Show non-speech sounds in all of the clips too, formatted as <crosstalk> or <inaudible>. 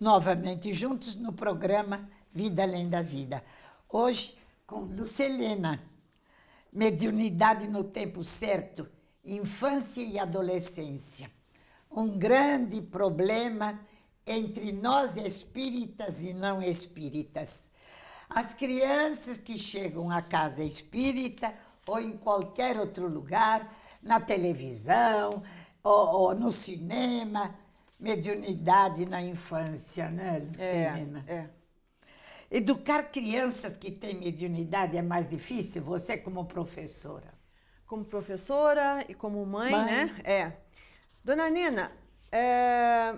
novamente juntos no programa Vida Além da Vida. Hoje com Lucelena, Mediunidade no Tempo Certo, Infância e Adolescência. Um grande problema entre nós espíritas e não espíritas. As crianças que chegam à casa espírita ou em qualquer outro lugar, na televisão ou, ou no cinema, mediunidade na infância, né, Lucilena? É, é. Educar crianças que têm mediunidade é mais difícil? Você como professora. Como professora e como mãe, mãe. né? É. Dona Nina, é...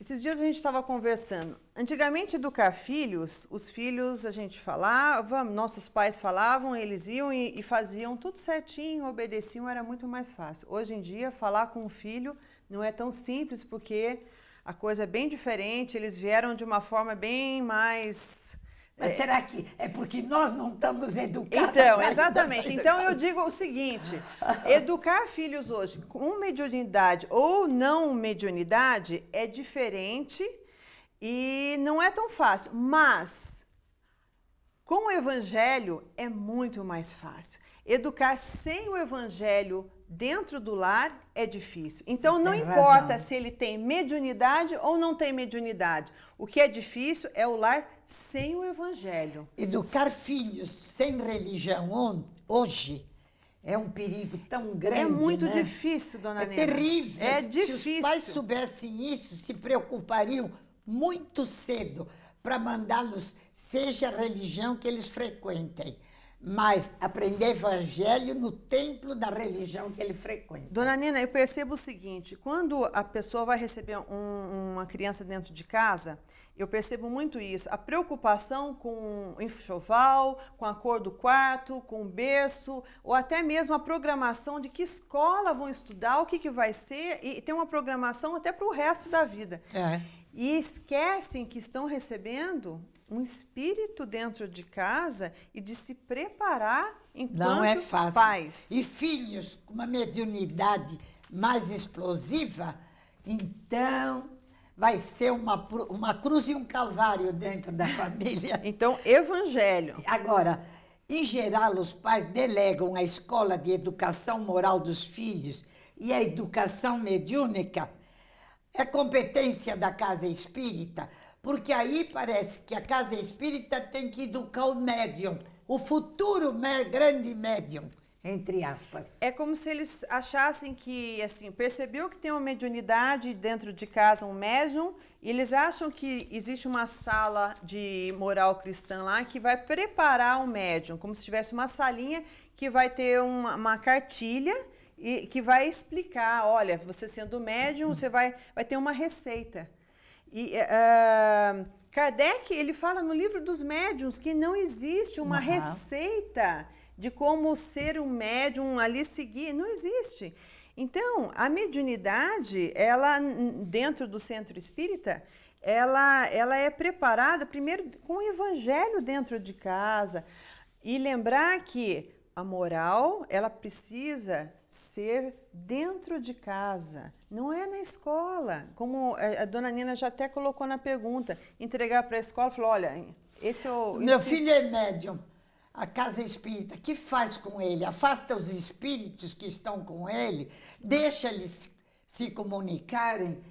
esses dias a gente estava conversando. Antigamente, educar filhos, os filhos a gente falava, nossos pais falavam, eles iam e, e faziam tudo certinho, obedeciam, era muito mais fácil. Hoje em dia, falar com o filho não é tão simples porque a coisa é bem diferente, eles vieram de uma forma bem mais. Mas é... será que é porque nós não estamos educados? Então, <laughs> exatamente. Então eu digo o seguinte: educar filhos hoje com mediunidade ou não mediunidade é diferente e não é tão fácil. Mas com o evangelho é muito mais fácil. Educar sem o evangelho dentro do lar é difícil. Então Você não importa razão. se ele tem mediunidade ou não tem mediunidade. O que é difícil é o lar sem o evangelho. Educar filhos sem religião hoje é um perigo tão é grande. É muito né? difícil, dona é Nena. É terrível. É difícil. Se os pais soubessem isso, se preocupariam muito cedo para mandá-los, seja a religião que eles frequentem mas aprender evangelho no templo da religião que ele frequenta. Dona Nina, eu percebo o seguinte: quando a pessoa vai receber um, uma criança dentro de casa, eu percebo muito isso. A preocupação com o enxoval, com a cor do quarto, com o berço, ou até mesmo a programação de que escola vão estudar, o que, que vai ser, e tem uma programação até para o resto da vida. É. E esquecem que estão recebendo um espírito dentro de casa e de se preparar enquanto Não é fácil. pais. E filhos com uma mediunidade mais explosiva, então vai ser uma, uma cruz e um calvário dentro da <laughs> família. então, evangelho. Agora, em geral, os pais delegam a escola de educação moral dos filhos e a educação mediúnica é competência da casa espírita porque aí parece que a casa espírita tem que educar o médium, o futuro grande médium, entre aspas. É como se eles achassem que, assim, percebeu que tem uma mediunidade dentro de casa, um médium, e eles acham que existe uma sala de moral cristã lá que vai preparar o médium, como se tivesse uma salinha que vai ter uma, uma cartilha e que vai explicar, olha, você sendo médium, você vai, vai ter uma receita. E, uh, Kardec ele fala no livro dos médiuns que não existe uma uhum. receita de como ser um médium ali seguir, não existe. Então, a mediunidade, ela dentro do centro espírita, ela, ela é preparada primeiro com o evangelho dentro de casa. E lembrar que a moral, ela precisa ser dentro de casa, não é na escola. Como é, a dona Nina já até colocou na pergunta, entregar para a escola, falou, olha, esse é o... Meu esse... filho é médium, a casa é espírita, que faz com ele? Afasta os espíritos que estão com ele, deixa eles se comunicarem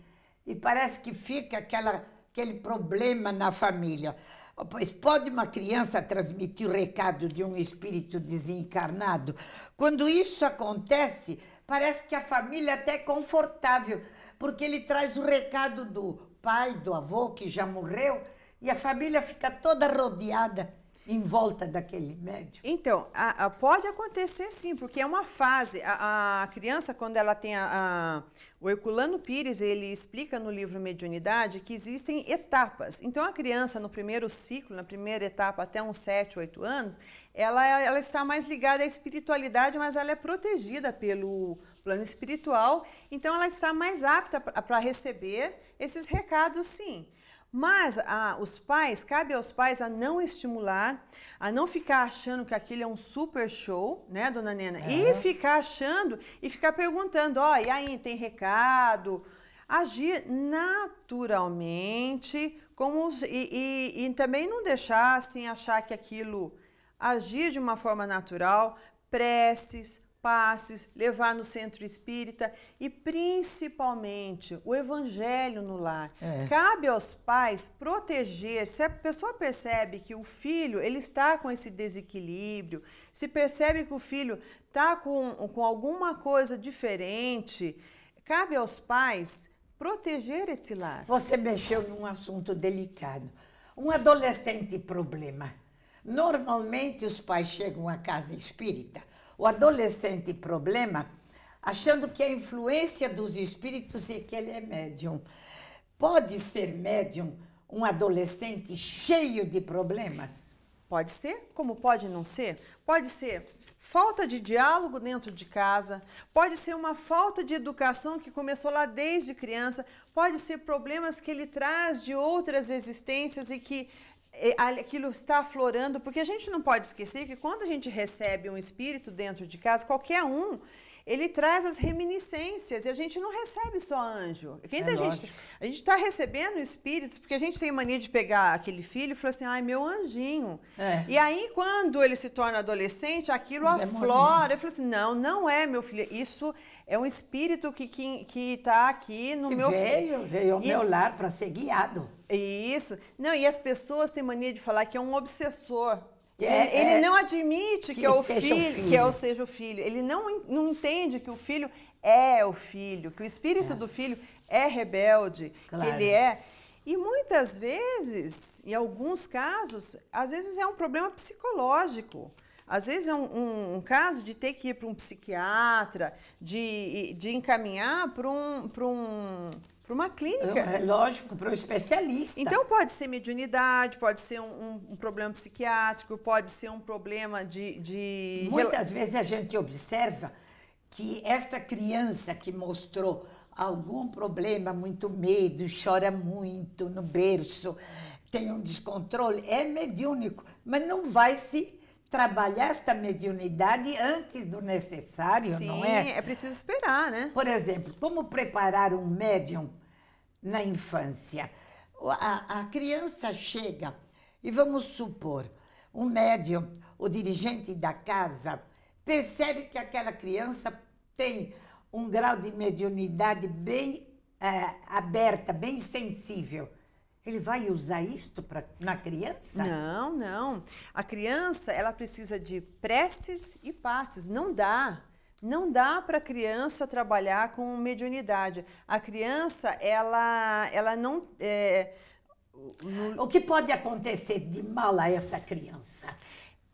e parece que fica aquela, aquele problema na família. Pois pode uma criança transmitir o recado de um espírito desencarnado? Quando isso acontece, parece que a família até é confortável, porque ele traz o recado do pai, do avô que já morreu, e a família fica toda rodeada em volta daquele médium? Então, a, a, pode acontecer sim, porque é uma fase. A, a criança, quando ela tem a, o Herculano Pires, ele explica no livro Mediunidade que existem etapas. Então, a criança no primeiro ciclo, na primeira etapa, até uns 7, 8 anos, ela, ela está mais ligada à espiritualidade, mas ela é protegida pelo plano espiritual. Então, ela está mais apta para receber esses recados, sim. Mas os pais, cabe aos pais a não estimular, a não ficar achando que aquilo é um super show, né, dona Nena? É. E ficar achando e ficar perguntando, ó, oh, e aí, tem recado? Agir naturalmente como os, e, e, e também não deixar assim, achar que aquilo... Agir de uma forma natural, preces, passes, levar no centro espírita e principalmente o evangelho no lar. É. Cabe aos pais proteger. Se a pessoa percebe que o filho ele está com esse desequilíbrio, se percebe que o filho está com, com alguma coisa diferente, cabe aos pais proteger esse lar. Você mexeu num assunto delicado. Um adolescente problema. Normalmente os pais chegam à casa espírita o adolescente problema achando que a influência dos espíritos e é que ele é médium. Pode ser médium um adolescente cheio de problemas? Pode ser, como pode não ser? Pode ser falta de diálogo dentro de casa, pode ser uma falta de educação que começou lá desde criança, pode ser problemas que ele traz de outras existências e que é, aquilo está aflorando, porque a gente não pode esquecer que quando a gente recebe um espírito dentro de casa, qualquer um, ele traz as reminiscências e a gente não recebe só anjo. Quem é a gente a gente está recebendo espíritos porque a gente tem mania de pegar aquele filho e falar assim, ai meu anjinho. É. E aí quando ele se torna adolescente, aquilo Demônio. É aflora. Eu falo assim, não, não é meu filho. Isso é um espírito que que, que tá aqui no que meu veio, filho. veio ao e, meu lar para ser guiado. Isso. Não, e as pessoas têm mania de falar que é um obsessor. É, ele é, não admite que, que, é o filho, filho, que eu é seja o filho. Ele não, não entende que o filho é o filho, que o espírito é. do filho é rebelde, claro. que ele é. E muitas vezes, em alguns casos, às vezes é um problema psicológico. Às vezes é um, um, um caso de ter que ir para um psiquiatra, de, de encaminhar para um, um para uma clínica. É, é lógico, para um especialista. Então pode ser mediunidade, pode ser um, um, um problema psiquiátrico, pode ser um problema de, de. Muitas vezes a gente observa que esta criança que mostrou algum problema, muito medo, chora muito no berço, tem um descontrole, é mediúnico, mas não vai se trabalhar esta mediunidade antes do necessário, Sim, não é? Sim, é preciso esperar, né? Por exemplo, como preparar um médium na infância. A, a criança chega e vamos supor, o um médium, o dirigente da casa, percebe que aquela criança tem um grau de mediunidade bem é, aberta, bem sensível. Ele vai usar isto pra, na criança? Não, não. A criança, ela precisa de preces e passes. Não dá. Não dá para a criança trabalhar com mediunidade. A criança, ela, ela não. É, no... O que pode acontecer de mal a essa criança?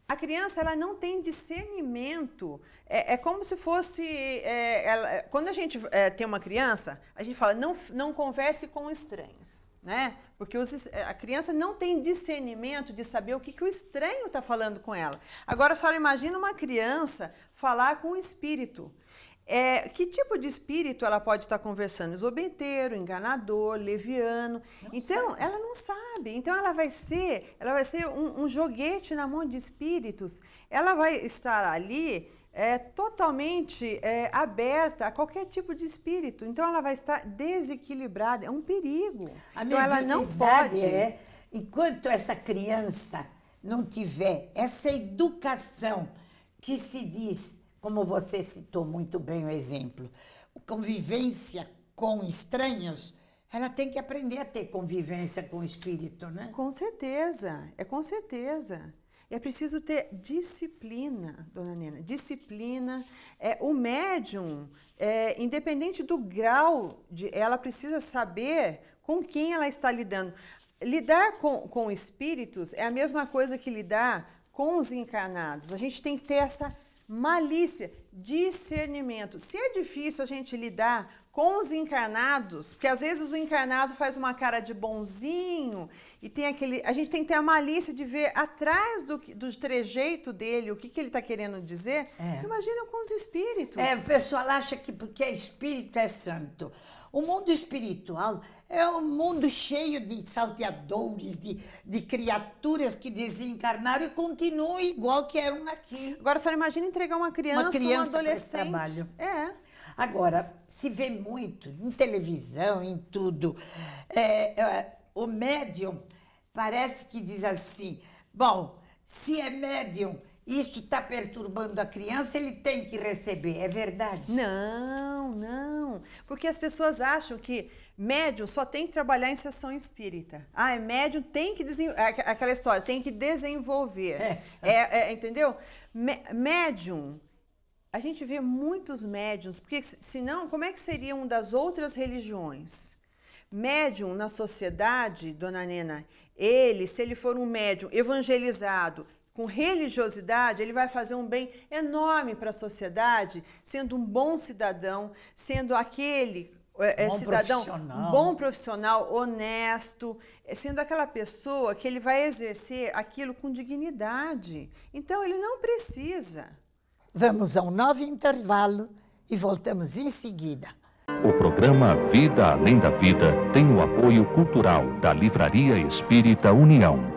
A criança ela não tem discernimento. É, é como se fosse. É, ela, quando a gente é, tem uma criança, a gente fala não, não converse com estranhos. Né? Porque os, é, a criança não tem discernimento de saber o que, que o estranho está falando com ela. Agora, a senhora imagina uma criança falar com o espírito. É, que tipo de espírito ela pode estar conversando? Exobenteiro, enganador, leviano. Não então, sabe. ela não sabe. Então, ela vai ser, ela vai ser um, um joguete na mão de espíritos. Ela vai estar ali é, totalmente é, aberta a qualquer tipo de espírito. Então, ela vai estar desequilibrada. É um perigo. A então, ela não pode. É, enquanto essa criança não tiver essa educação que se diz, como você citou muito bem o exemplo, convivência com estranhos, ela tem que aprender a ter convivência com o espírito, né? Com certeza, é com certeza. É preciso ter disciplina, dona Nena. Disciplina. É, o médium, é, independente do grau, de, ela precisa saber com quem ela está lidando. Lidar com, com espíritos é a mesma coisa que lidar com os encarnados. A gente tem que ter essa malícia, discernimento. Se é difícil a gente lidar com os encarnados, porque às vezes o encarnado faz uma cara de bonzinho e tem aquele. A gente tem que ter a malícia de ver atrás do, do trejeito dele o que, que ele está querendo dizer. É. Imagina com os espíritos. É, o pessoal acha que porque é espírito é santo. O mundo espiritual é um mundo cheio de salteadores, de, de criaturas que desencarnaram e continuam igual que eram aqui. Agora, a senhora imagina entregar uma criança, uma criança um adolescente. Para trabalho. É. Agora, se vê muito em televisão, em tudo. É, é, o médium parece que diz assim: bom, se é médium, isso está perturbando a criança, ele tem que receber. É verdade? Não, não porque as pessoas acham que médium só tem que trabalhar em sessão espírita. Ah, é médium, tem que desenvolver. É aquela história, tem que desenvolver. É. É, é, é entendeu? médium. A gente vê muitos médiums, porque senão, como é que seria um das outras religiões? Médium na sociedade, dona Nena, ele, se ele for um médium evangelizado com religiosidade, ele vai fazer um bem enorme para a sociedade, sendo um bom cidadão, sendo aquele é, é bom cidadão, um bom profissional, honesto, é, sendo aquela pessoa que ele vai exercer aquilo com dignidade. Então ele não precisa. Vamos a um novo intervalo e voltamos em seguida. O programa Vida Além da Vida tem o apoio cultural da Livraria Espírita União.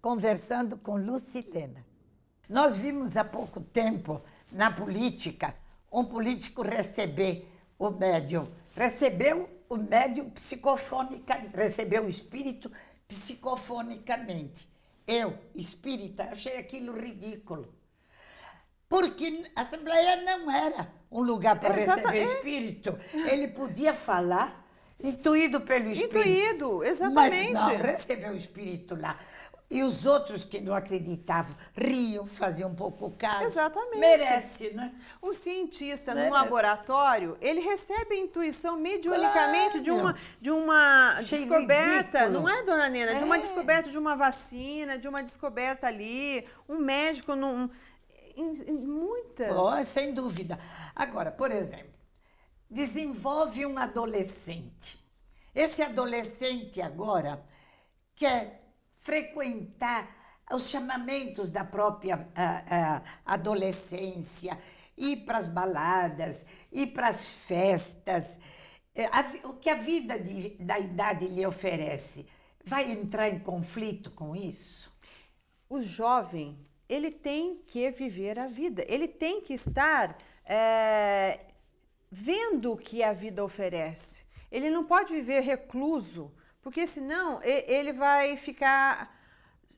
conversando com Lucilena. Nós vimos há pouco tempo, na política, um político receber o médium. Recebeu o médium psicofonicamente, recebeu o espírito psicofonicamente. Eu, espírita, achei aquilo ridículo. Porque a Assembleia não era um lugar para receber é. espírito. Ele podia falar intuído pelo espírito. Intuído, exatamente. Mas não recebeu o espírito lá. E os outros que não acreditavam riam, faziam um pouco caso. Exatamente. Merece, né? O cientista Merece. num laboratório, ele recebe a intuição mediunicamente claro. de uma, de uma descoberta, ridículo. não é, dona Nena? É. De uma é. descoberta de uma vacina, de uma descoberta ali, um médico num. Em, em muitas. Oh, sem dúvida. Agora, por exemplo, desenvolve um adolescente. Esse adolescente agora quer frequentar os chamamentos da própria ah, ah, adolescência, ir para as baladas, ir para as festas. Eh, a, o que a vida de, da idade lhe oferece vai entrar em conflito com isso? O jovem, ele tem que viver a vida, ele tem que estar é, vendo o que a vida oferece. Ele não pode viver recluso porque senão ele vai ficar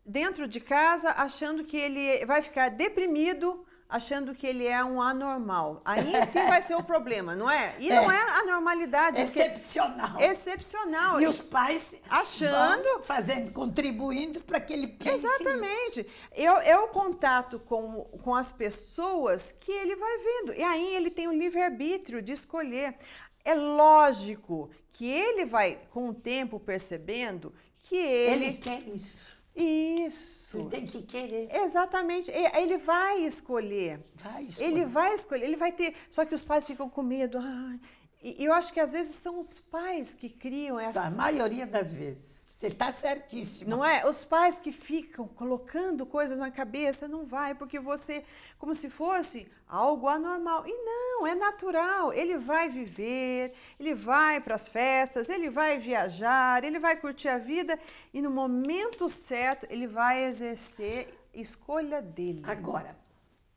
dentro de casa achando que ele vai ficar deprimido, achando que ele é um anormal. Aí sim vai ser o problema, não é? E é. não é a normalidade Excepcional. Excepcional. E os pais achando. fazendo, contribuindo para que ele pense. Exatamente. Eu, é o contato com, com as pessoas que ele vai vendo. E aí ele tem o livre-arbítrio de escolher. É lógico que ele vai, com o tempo, percebendo que ele. Ele quer isso. Isso. Ele tem que querer. Exatamente. Ele vai escolher. Vai escolher. Ele vai escolher. Ele vai ter. Só que os pais ficam com medo. Ah, e eu acho que às vezes são os pais que criam essa. A maioria das vezes. Você está certíssima. Não é? Os pais que ficam colocando coisas na cabeça, não vai, porque você, como se fosse algo anormal. E não, é natural. Ele vai viver, ele vai para as festas, ele vai viajar, ele vai curtir a vida e no momento certo ele vai exercer escolha dele. Agora,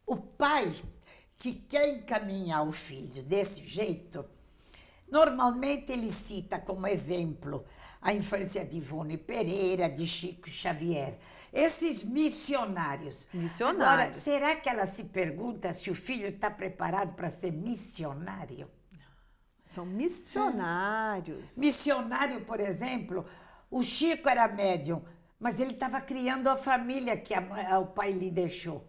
o pai que quer encaminhar o filho desse jeito, normalmente ele cita como exemplo a infância de Ivone Pereira, de Chico Xavier. Esses missionários. Missionários. Agora, será que ela se pergunta se o filho está preparado para ser missionário? São missionários. É. Missionário, por exemplo, o Chico era médium, mas ele estava criando a família que a, o pai lhe deixou.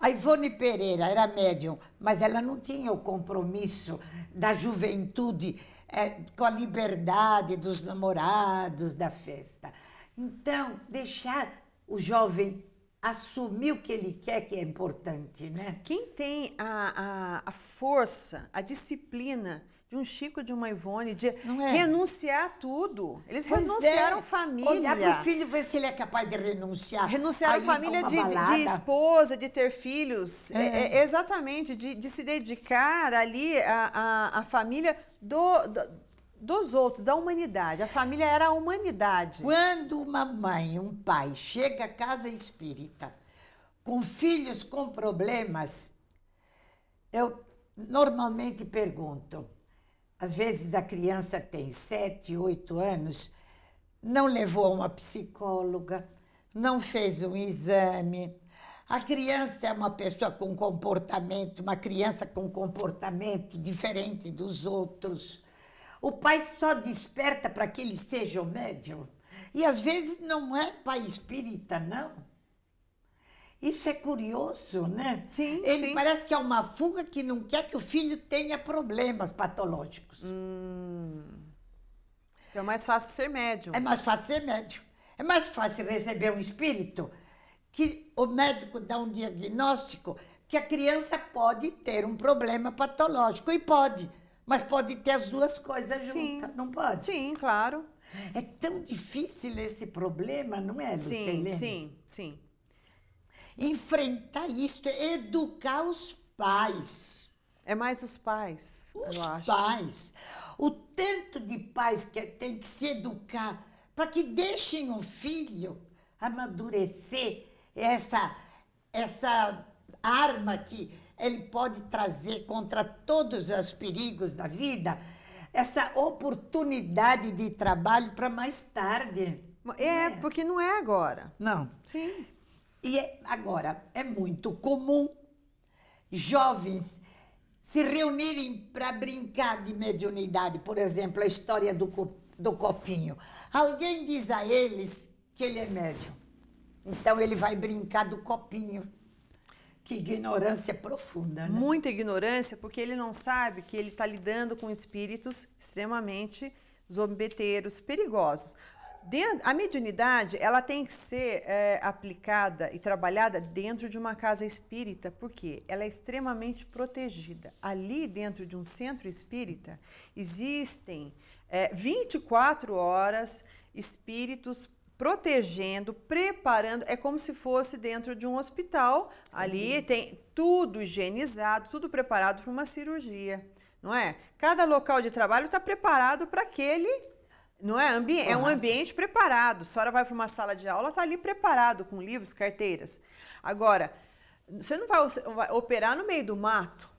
A Ivone Pereira era médium, mas ela não tinha o compromisso da juventude é, com a liberdade dos namorados da festa. Então, deixar o jovem assumir o que ele quer que é importante, né? Quem tem a, a, a força, a disciplina de um Chico, de uma Ivone, de é? renunciar a tudo. Eles pois renunciaram é. família. Olhar para o filho ver se ele é capaz de renunciar. Renunciaram família de, de, esposa, de ter filhos. É. É, é. exatamente, de, de, se dedicar ali à família do, do dos outros, da humanidade. A família era a humanidade. Quando uma mãe, um pai chega à casa espírita com filhos com problemas, eu normalmente pergunto: às vezes a criança tem sete, oito anos, não levou uma psicóloga, não fez um exame. A criança é uma pessoa com comportamento, uma criança com comportamento diferente dos outros. O pai só desperta para que ele seja o médium. E às vezes não é pai espírita, não. Isso é curioso, né? Sim, Ele sim. parece que é uma fuga que não quer que o filho tenha problemas patológicos. Hum. é mais fácil ser médico. É mais fácil ser médico. É mais fácil receber um espírito que o médico dá um diagnóstico que a criança pode ter um problema patológico. E pode, mas pode ter as duas coisas juntas, sim. não pode? Sim, claro. É tão difícil esse problema, não é, Lucilene? Sim, sim, sim enfrentar isso, é educar os pais. É mais os pais, os eu acho. Os pais. O tanto de pais que tem que se educar para que deixem o filho amadurecer essa, essa arma que ele pode trazer contra todos os perigos da vida, essa oportunidade de trabalho para mais tarde. É, é, porque não é agora. Não. Sim. E é, agora, é muito comum jovens se reunirem para brincar de mediunidade, por exemplo, a história do, do copinho. Alguém diz a eles que ele é médium. Então ele vai brincar do copinho. Que ignorância profunda, né? Muita ignorância, porque ele não sabe que ele está lidando com espíritos extremamente zombeteiros, perigosos. Dentro, a mediunidade ela tem que ser é, aplicada e trabalhada dentro de uma casa espírita, porque ela é extremamente protegida. Ali dentro de um centro espírita existem é, 24 horas espíritos protegendo, preparando, é como se fosse dentro de um hospital. Ali uhum. tem tudo higienizado, tudo preparado para uma cirurgia, não é? Cada local de trabalho está preparado para aquele não é? Ambi uhum. É um ambiente preparado. A senhora vai para uma sala de aula, está ali preparado, com livros, carteiras. Agora, você não vai operar no meio do mato,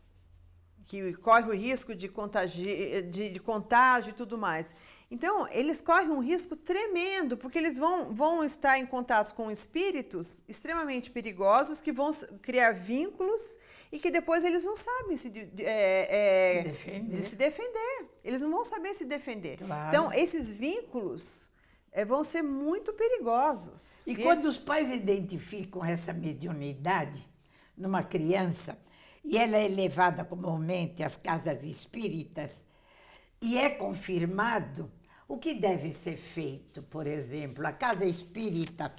que corre o risco de, contagi de, de contágio e tudo mais. Então, eles correm um risco tremendo, porque eles vão, vão estar em contato com espíritos extremamente perigosos que vão criar vínculos e que depois eles não sabem se, de, é, é, se, defender. De se defender. Eles não vão saber se defender. Claro. Então, esses vínculos é, vão ser muito perigosos. E quando os pais identificam essa mediunidade numa criança e ela é levada comumente às casas espíritas e é confirmado, o que deve ser feito, por exemplo, a casa espírita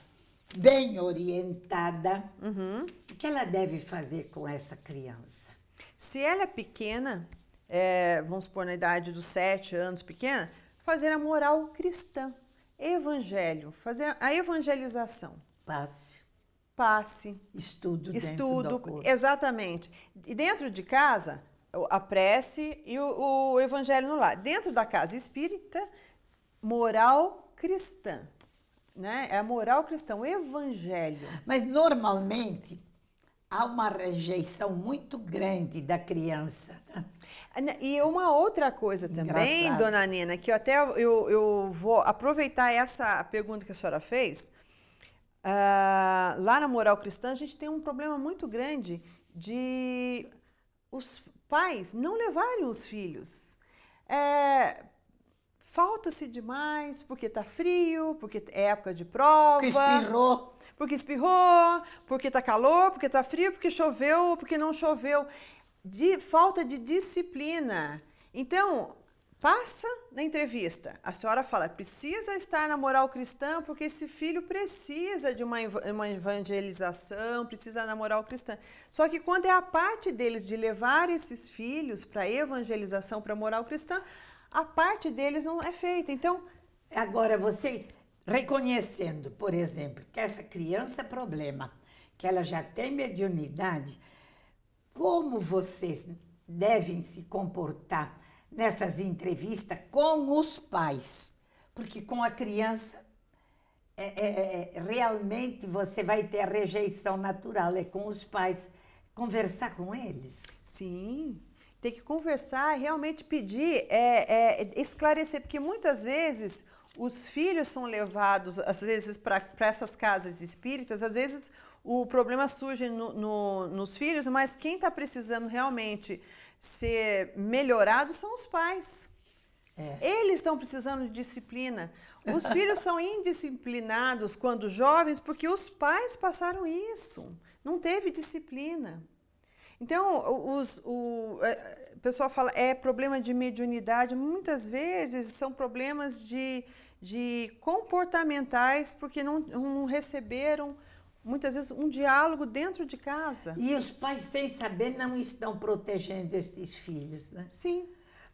bem orientada, uhum. o que ela deve fazer com essa criança? Se ela é pequena, é, vamos supor na idade dos sete anos, pequena, fazer a moral cristã, evangelho, fazer a evangelização. Passe. Passe. Estudo. Estudo, exatamente. E dentro de casa, a prece e o, o evangelho no lar. Dentro da casa espírita, moral cristã né? É a moral cristã, o evangelho. Mas normalmente há uma rejeição muito grande da criança. Né? Ah, né, e uma outra coisa também, Engraçado. dona Nina, que eu até eu, eu vou aproveitar essa pergunta que a senhora fez. Uh, lá na moral cristã, a gente tem um problema muito grande de os pais não levarem os filhos. É, falta-se demais porque tá frio, porque é época de prova. Porque espirrou. Porque espirrou, porque tá calor, porque tá frio, porque choveu, porque não choveu. De, falta de disciplina. Então, passa na entrevista. A senhora fala, precisa estar na moral cristã porque esse filho precisa de uma, uma evangelização, precisa na moral cristã. Só que quando é a parte deles de levar esses filhos para evangelização, para moral cristã, a parte deles não é feita. Então. Agora, você reconhecendo, por exemplo, que essa criança é problema, que ela já tem mediunidade, como vocês devem se comportar nessas entrevistas com os pais? Porque com a criança é, é, é realmente você vai ter a rejeição natural, é com os pais. Conversar com eles. Sim, tem que conversar, realmente pedir, é, é, esclarecer, porque muitas vezes os filhos são levados, às vezes, para essas casas espíritas, às vezes o problema surge no, no, nos filhos, mas quem está precisando realmente ser melhorado são os pais. É. Eles estão precisando de disciplina. Os <laughs> filhos são indisciplinados quando jovens porque os pais passaram isso. Não teve disciplina. Então, os, o, é, o pessoal fala, é problema de mediunidade. Muitas vezes são problemas de, de comportamentais, porque não, não receberam muitas vezes um diálogo dentro de casa. E os pais, sem saber, não estão protegendo esses filhos, né? Sim.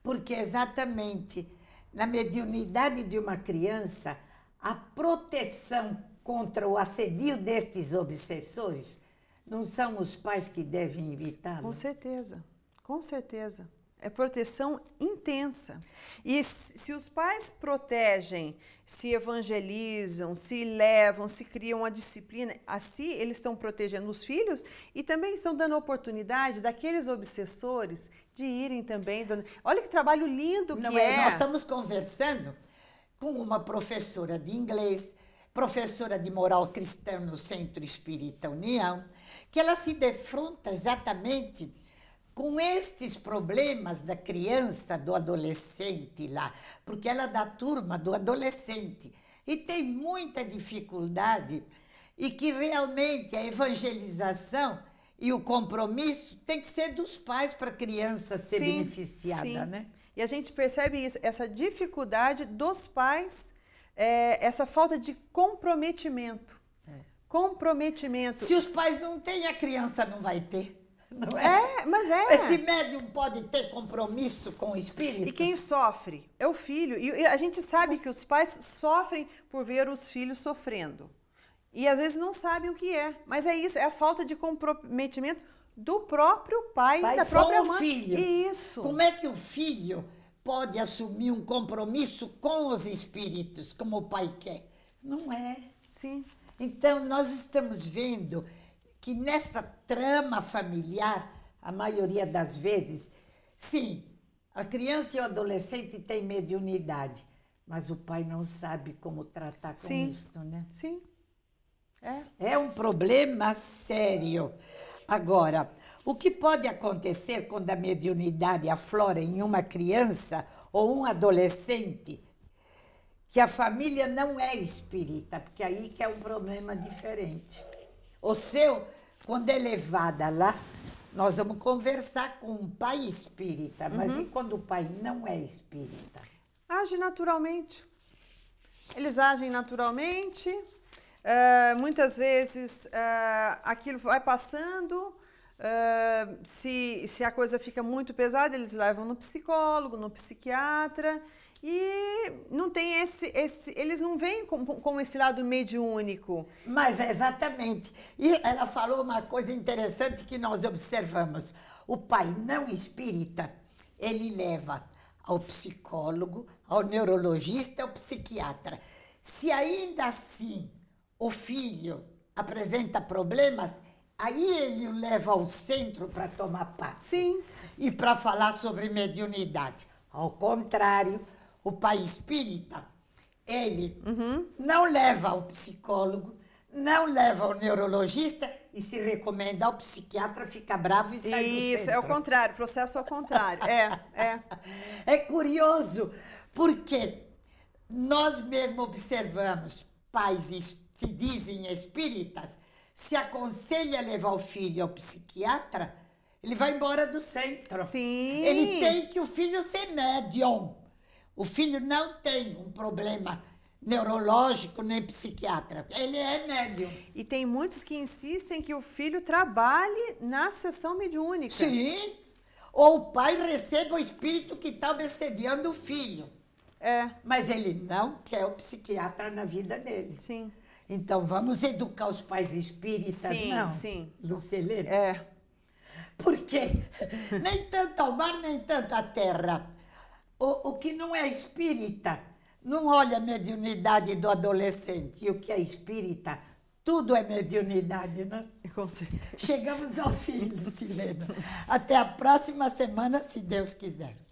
Porque exatamente na mediunidade de uma criança, a proteção contra o assedio destes obsessores não são os pais que devem evitá-lo? Com certeza, com certeza. É proteção intensa. E se os pais protegem, se evangelizam, se levam, se criam a disciplina, assim eles estão protegendo os filhos e também estão dando a oportunidade daqueles obsessores de irem também. Olha que trabalho lindo que Não é. é. Nós estamos conversando com uma professora de inglês, professora de moral cristã no Centro Espírita União, que ela se defronta exatamente com estes problemas da criança, do adolescente lá, porque ela é da turma do adolescente e tem muita dificuldade e que realmente a evangelização e o compromisso tem que ser dos pais para a criança ser sim, beneficiada, sim. né? E a gente percebe isso, essa dificuldade dos pais é, essa falta de comprometimento. É. Comprometimento. Se os pais não têm, a criança não vai ter. <laughs> Não é? é, mas é. Esse médium pode ter compromisso com o espírito. E quem sofre é o filho. E a gente sabe que os pais sofrem por ver os filhos sofrendo. E às vezes não sabem o que é. Mas é isso, é a falta de comprometimento do próprio pai, pai da própria com mãe. O filho. Isso. Como é que o filho pode assumir um compromisso com os espíritos, como o pai quer. Não é. Sim. Então, nós estamos vendo que nessa trama familiar, a maioria das vezes, sim, a criança e o adolescente têm mediunidade, mas o pai não sabe como tratar com sim. isso, né? Sim. É. é um problema sério. Agora, o que pode acontecer quando a mediunidade aflora em uma criança ou um adolescente que a família não é espírita, porque aí que é um problema diferente. O seu, quando é levada lá, nós vamos conversar com um pai espírita, mas uhum. e quando o pai não é espírita? Age naturalmente. Eles agem naturalmente. Uh, muitas vezes uh, aquilo vai passando ah, se, se a coisa fica muito pesada, eles levam no psicólogo, no psiquiatra. E não tem esse. esse eles não vêm com, com esse lado mediúnico. Mas exatamente. E ela falou uma coisa interessante que nós observamos. O pai não espírita, ele leva ao psicólogo, ao neurologista, ao psiquiatra. Se ainda assim o filho apresenta problemas, Aí ele o leva ao centro para tomar passe. Sim. E para falar sobre mediunidade. Ao contrário, o pai espírita, ele uhum. não leva ao psicólogo, não leva ao neurologista e se recomenda ao psiquiatra, fica bravo e sai Isso, do centro. Isso, é o contrário, processo ao contrário. é, é. <laughs> É curioso, porque nós mesmo observamos pais que dizem espíritas se aconselha a levar o filho ao psiquiatra, ele vai embora do centro. Sim. Ele tem que o filho ser médium. O filho não tem um problema neurológico nem psiquiatra. Ele é médium. E tem muitos que insistem que o filho trabalhe na sessão mediúnica. Sim. Ou o pai receba o espírito que está obsediando o filho. É. Mas ele não quer o psiquiatra na vida dele. Sim. Então vamos educar os pais espíritas, sim, não? Sim, Lucilene. É. Porque <laughs> nem tanto ao mar, nem tanto à terra. O, o que não é espírita não olha a mediunidade do adolescente. E o que é espírita, tudo é mediunidade, né? É, com certeza. Chegamos ao fim, Lucilena. Até a próxima semana, se Deus quiser.